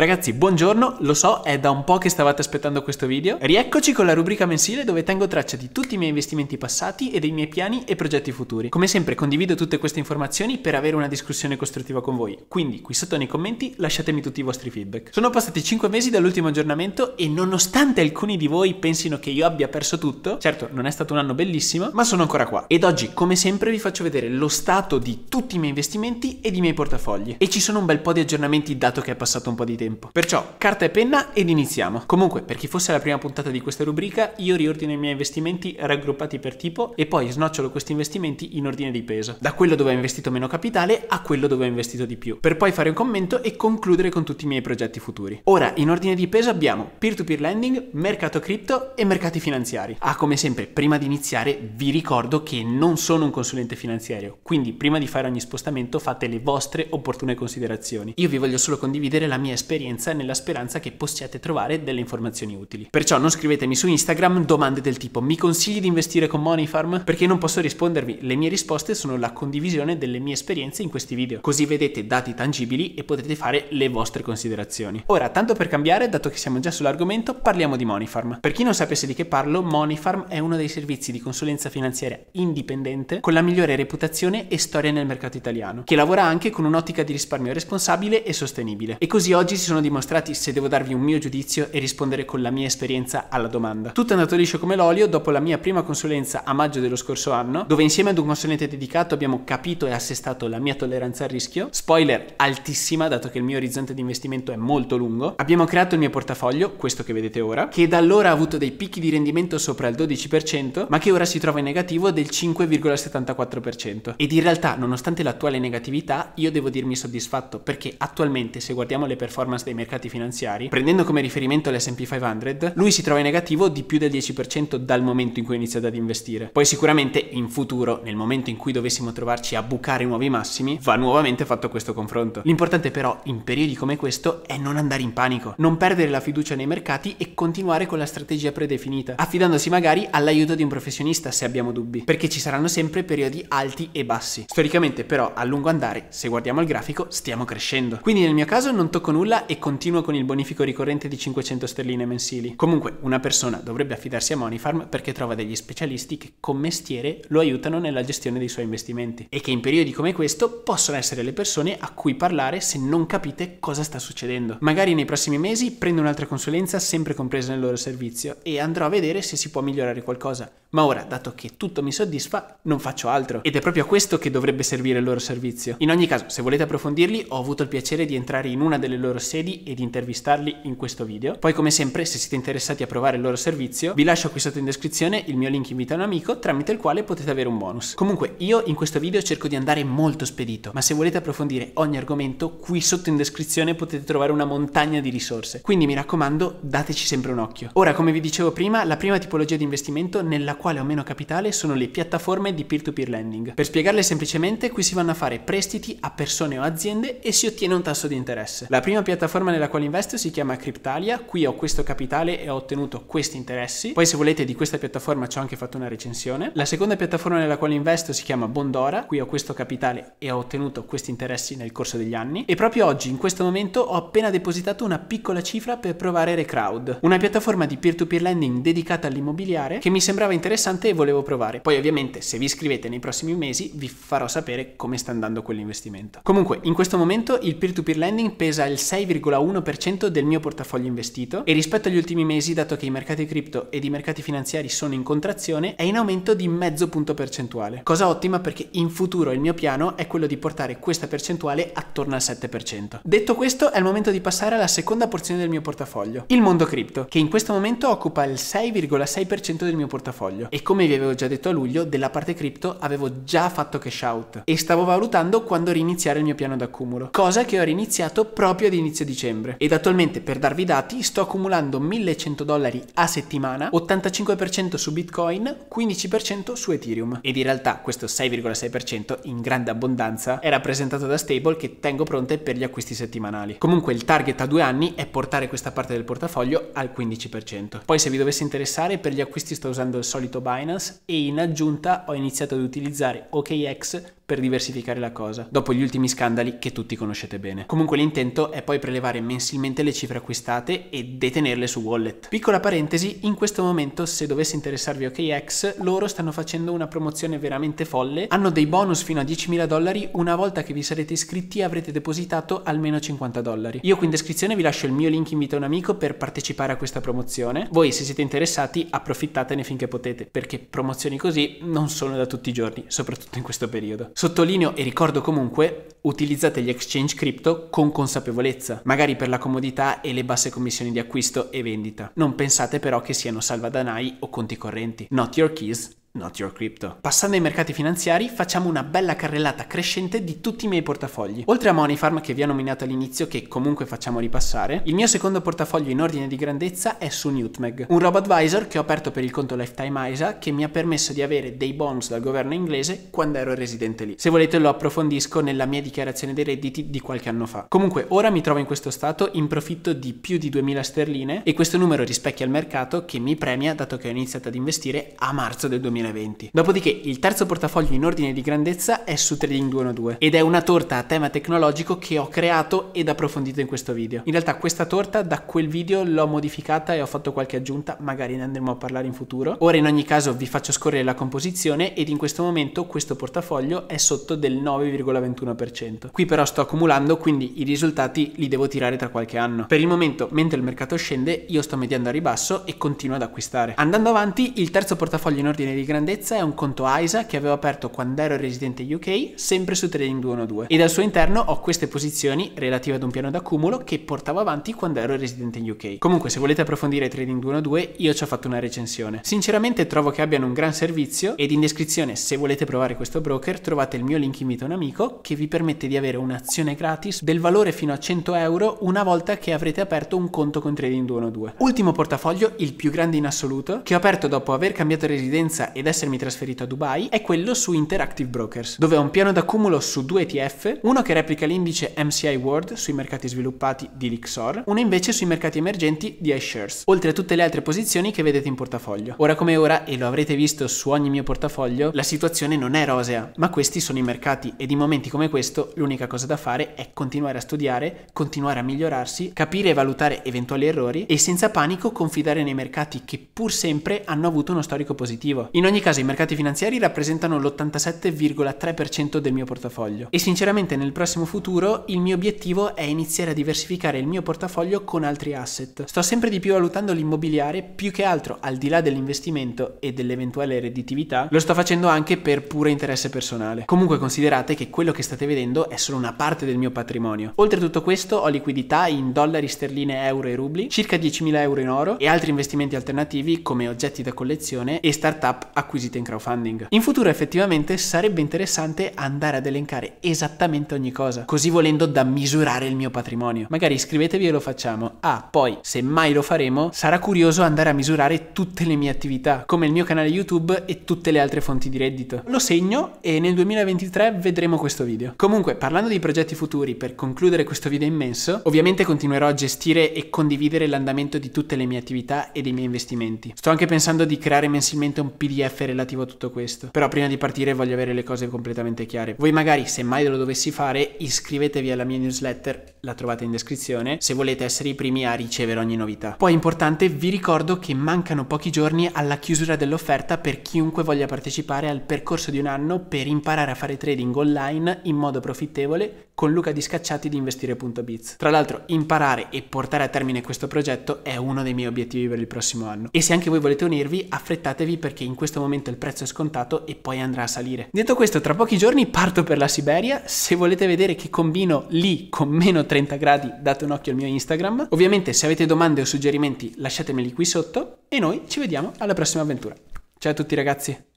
Ragazzi, buongiorno, lo so, è da un po' che stavate aspettando questo video. Rieccoci con la rubrica mensile dove tengo traccia di tutti i miei investimenti passati e dei miei piani e progetti futuri. Come sempre condivido tutte queste informazioni per avere una discussione costruttiva con voi, quindi qui sotto nei commenti lasciatemi tutti i vostri feedback. Sono passati 5 mesi dall'ultimo aggiornamento e nonostante alcuni di voi pensino che io abbia perso tutto, certo non è stato un anno bellissimo, ma sono ancora qua. Ed oggi, come sempre, vi faccio vedere lo stato di tutti i miei investimenti e i miei portafogli. E ci sono un bel po' di aggiornamenti dato che è passato un po' di tempo tempo. Perciò, carta e penna ed iniziamo. Comunque, per chi fosse la prima puntata di questa rubrica, io riordino i miei investimenti raggruppati per tipo e poi snocciolo questi investimenti in ordine di peso, da quello dove ho investito meno capitale a quello dove ho investito di più, per poi fare un commento e concludere con tutti i miei progetti futuri. Ora, in ordine di peso abbiamo peer-to-peer -peer lending, mercato cripto e mercati finanziari. Ah, come sempre, prima di iniziare vi ricordo che non sono un consulente finanziario, quindi prima di fare ogni spostamento fate le vostre opportune considerazioni. Io vi voglio solo condividere la mia esperienza esperienza nella speranza che possiate trovare delle informazioni utili. Perciò non scrivetemi su Instagram domande del tipo mi consigli di investire con Money Farm? Perché non posso rispondervi, le mie risposte sono la condivisione delle mie esperienze in questi video, così vedete dati tangibili e potete fare le vostre considerazioni. Ora, tanto per cambiare, dato che siamo già sull'argomento, parliamo di Money Farm. Per chi non sapesse di che parlo, Money Farm è uno dei servizi di consulenza finanziaria indipendente con la migliore reputazione e storia nel mercato italiano, che lavora anche con un'ottica di risparmio responsabile e sostenibile. E così oggi si sono dimostrati se devo darvi un mio giudizio e rispondere con la mia esperienza alla domanda. Tutto è andato liscio come l'olio dopo la mia prima consulenza a maggio dello scorso anno, dove insieme ad un consulente dedicato abbiamo capito e assestato la mia tolleranza al rischio, spoiler altissima dato che il mio orizzonte di investimento è molto lungo, abbiamo creato il mio portafoglio, questo che vedete ora, che da allora ha avuto dei picchi di rendimento sopra il 12%, ma che ora si trova in negativo del 5,74%. Ed in realtà, nonostante l'attuale negatività, io devo dirmi soddisfatto perché attualmente se guardiamo le performance performance dei mercati finanziari, prendendo come riferimento l'SP 500, lui si trova in negativo di più del 10% dal momento in cui inizia ad investire. Poi sicuramente in futuro, nel momento in cui dovessimo trovarci a bucare nuovi massimi, va nuovamente fatto questo confronto. L'importante però in periodi come questo è non andare in panico, non perdere la fiducia nei mercati e continuare con la strategia predefinita, affidandosi magari all'aiuto di un professionista se abbiamo dubbi, perché ci saranno sempre periodi alti e bassi. Storicamente però a lungo andare, se guardiamo il grafico, stiamo crescendo. Quindi nel mio caso non tocco nulla e continua con il bonifico ricorrente di 500 sterline mensili. Comunque una persona dovrebbe affidarsi a Monifarm perché trova degli specialisti che con mestiere lo aiutano nella gestione dei suoi investimenti e che in periodi come questo possono essere le persone a cui parlare se non capite cosa sta succedendo. Magari nei prossimi mesi prendo un'altra consulenza sempre compresa nel loro servizio e andrò a vedere se si può migliorare qualcosa ma ora, dato che tutto mi soddisfa, non faccio altro. Ed è proprio a questo che dovrebbe servire il loro servizio. In ogni caso, se volete approfondirli, ho avuto il piacere di entrare in una delle loro sedi e di intervistarli in questo video. Poi, come sempre, se siete interessati a provare il loro servizio, vi lascio qui sotto in descrizione il mio link invita un amico, tramite il quale potete avere un bonus. Comunque, io in questo video cerco di andare molto spedito, ma se volete approfondire ogni argomento, qui sotto in descrizione potete trovare una montagna di risorse. Quindi mi raccomando, dateci sempre un occhio. Ora, come vi dicevo prima, la prima tipologia di investimento nella quale ho meno capitale sono le piattaforme di peer-to-peer lending. Per spiegarle semplicemente, qui si vanno a fare prestiti a persone o aziende e si ottiene un tasso di interesse. La prima piattaforma nella quale investo si chiama Cryptalia, qui ho questo capitale e ho ottenuto questi interessi. Poi se volete di questa piattaforma ci ho anche fatto una recensione. La seconda piattaforma nella quale investo si chiama Bondora, qui ho questo capitale e ho ottenuto questi interessi nel corso degli anni. E proprio oggi, in questo momento, ho appena depositato una piccola cifra per provare Recrowd, una piattaforma di peer to -peer lending dedicata all'immobiliare che mi sembrava interessante interessante e volevo provare. Poi ovviamente se vi iscrivete nei prossimi mesi vi farò sapere come sta andando quell'investimento. Comunque in questo momento il peer-to-peer -peer lending pesa il 6,1% del mio portafoglio investito e rispetto agli ultimi mesi, dato che i mercati cripto ed i mercati finanziari sono in contrazione, è in aumento di mezzo punto percentuale. Cosa ottima perché in futuro il mio piano è quello di portare questa percentuale attorno al 7%. Detto questo è il momento di passare alla seconda porzione del mio portafoglio, il mondo cripto, che in questo momento occupa il 6,6% del mio portafoglio portafoglio. E come vi avevo già detto a luglio, della parte cripto avevo già fatto cash out e stavo valutando quando riniziare il mio piano d'accumulo, cosa che ho riniziato proprio ad inizio dicembre. Ed attualmente, per darvi i dati, sto accumulando 1100 dollari a settimana, 85% su Bitcoin, 15% su Ethereum. Ed in realtà questo 6,6% in grande abbondanza è rappresentato da stable che tengo pronte per gli acquisti settimanali. Comunque il target a due anni è portare questa parte del portafoglio al 15%. Poi se vi dovesse interessare per gli acquisti sto usando il solito solito Binance e in aggiunta ho iniziato ad utilizzare OKX per diversificare la cosa, dopo gli ultimi scandali che tutti conoscete bene. Comunque l'intento è poi prelevare mensilmente le cifre acquistate e detenerle su wallet. Piccola parentesi, in questo momento se dovesse interessarvi OKX, loro stanno facendo una promozione veramente folle, hanno dei bonus fino a 10.000 dollari, una volta che vi sarete iscritti avrete depositato almeno 50 dollari. Io qui in descrizione vi lascio il mio link invito un amico per partecipare a questa promozione. Voi se siete interessati approfittatene finché potete, perché promozioni così non sono da tutti i giorni, soprattutto in questo periodo. Sottolineo e ricordo comunque utilizzate gli exchange crypto con consapevolezza, magari per la comodità e le basse commissioni di acquisto e vendita. Non pensate però che siano salvadanai o conti correnti. Not your keys, Not Your Crypto. Passando ai mercati finanziari, facciamo una bella carrellata crescente di tutti i miei portafogli. Oltre a Moneyfarm che vi ho nominato all'inizio, che comunque facciamo ripassare, il mio secondo portafoglio in ordine di grandezza è su Newtmeg, un robo advisor che ho aperto per il conto Lifetime ISA che mi ha permesso di avere dei bonus dal governo inglese quando ero residente lì. Se volete lo approfondisco nella mia dichiarazione dei redditi di qualche anno fa. Comunque, ora mi trovo in questo stato in profitto di più di 2000 sterline e questo numero rispecchia il mercato che mi premia dato che ho iniziato ad investire a marzo del 2020. 2020. Dopodiché il terzo portafoglio in ordine di grandezza è su Trading 212 ed è una torta a tema tecnologico che ho creato ed approfondito in questo video. In realtà questa torta da quel video l'ho modificata e ho fatto qualche aggiunta, magari ne andremo a parlare in futuro. Ora in ogni caso vi faccio scorrere la composizione ed in questo momento questo portafoglio è sotto del 9,21%. Qui però sto accumulando quindi i risultati li devo tirare tra qualche anno. Per il momento mentre il mercato scende io sto mediando a ribasso e continuo ad acquistare. Andando avanti il terzo portafoglio in ordine di grandezza è un conto ISA che avevo aperto quando ero residente UK, sempre su Trading 212 E al suo interno ho queste posizioni relative ad un piano d'accumulo che portavo avanti quando ero residente UK. Comunque se volete approfondire Trading 212 io ci ho fatto una recensione. Sinceramente trovo che abbiano un gran servizio ed in descrizione se volete provare questo broker trovate il mio link invito un amico che vi permette di avere un'azione gratis del valore fino a 100 euro una volta che avrete aperto un conto con Trading 212. Ultimo portafoglio, il più grande in assoluto, che ho aperto dopo aver cambiato residenza e ed essermi trasferito a Dubai è quello su Interactive Brokers, dove ho un piano d'accumulo su due ETF, uno che replica l'indice MCI World sui mercati sviluppati di Lixor, uno invece sui mercati emergenti di iShares, oltre a tutte le altre posizioni che vedete in portafoglio. Ora come ora, e lo avrete visto su ogni mio portafoglio, la situazione non è rosea, ma questi sono i mercati ed in momenti come questo l'unica cosa da fare è continuare a studiare, continuare a migliorarsi, capire e valutare eventuali errori e senza panico confidare nei mercati che pur sempre hanno avuto uno storico positivo. In ogni caso i mercati finanziari rappresentano l'87,3% del mio portafoglio e sinceramente nel prossimo futuro il mio obiettivo è iniziare a diversificare il mio portafoglio con altri asset. Sto sempre di più valutando l'immobiliare, più che altro al di là dell'investimento e dell'eventuale redditività, lo sto facendo anche per puro interesse personale. Comunque considerate che quello che state vedendo è solo una parte del mio patrimonio. Oltre a tutto questo ho liquidità in dollari, sterline, euro e rubli, circa 10.000 euro in oro e altri investimenti alternativi come oggetti da collezione e startup a acquisite in crowdfunding. In futuro effettivamente sarebbe interessante andare ad elencare esattamente ogni cosa, così volendo da misurare il mio patrimonio. Magari iscrivetevi e lo facciamo. Ah, poi, se mai lo faremo, sarà curioso andare a misurare tutte le mie attività, come il mio canale YouTube e tutte le altre fonti di reddito. Lo segno e nel 2023 vedremo questo video. Comunque, parlando di progetti futuri, per concludere questo video immenso, ovviamente continuerò a gestire e condividere l'andamento di tutte le mie attività e dei miei investimenti. Sto anche pensando di creare mensilmente un PDF PDF relativo a tutto questo. Però prima di partire voglio avere le cose completamente chiare. Voi magari, se mai lo dovessi fare, iscrivetevi alla mia newsletter, la trovate in descrizione, se volete essere i primi a ricevere ogni novità. Poi importante, vi ricordo che mancano pochi giorni alla chiusura dell'offerta per chiunque voglia partecipare al percorso di un anno per imparare a fare trading online in modo profittevole con Luca Di Scacciati di investire.biz. Tra l'altro, imparare e portare a termine questo progetto è uno dei miei obiettivi per il prossimo anno. E se anche voi volete unirvi, affrettatevi perché in questo questo momento il prezzo è scontato e poi andrà a salire. Detto questo, tra pochi giorni parto per la Siberia, se volete vedere che combino lì con meno 30 gradi date un occhio al mio Instagram. Ovviamente se avete domande o suggerimenti lasciatemeli qui sotto e noi ci vediamo alla prossima avventura. Ciao a tutti ragazzi!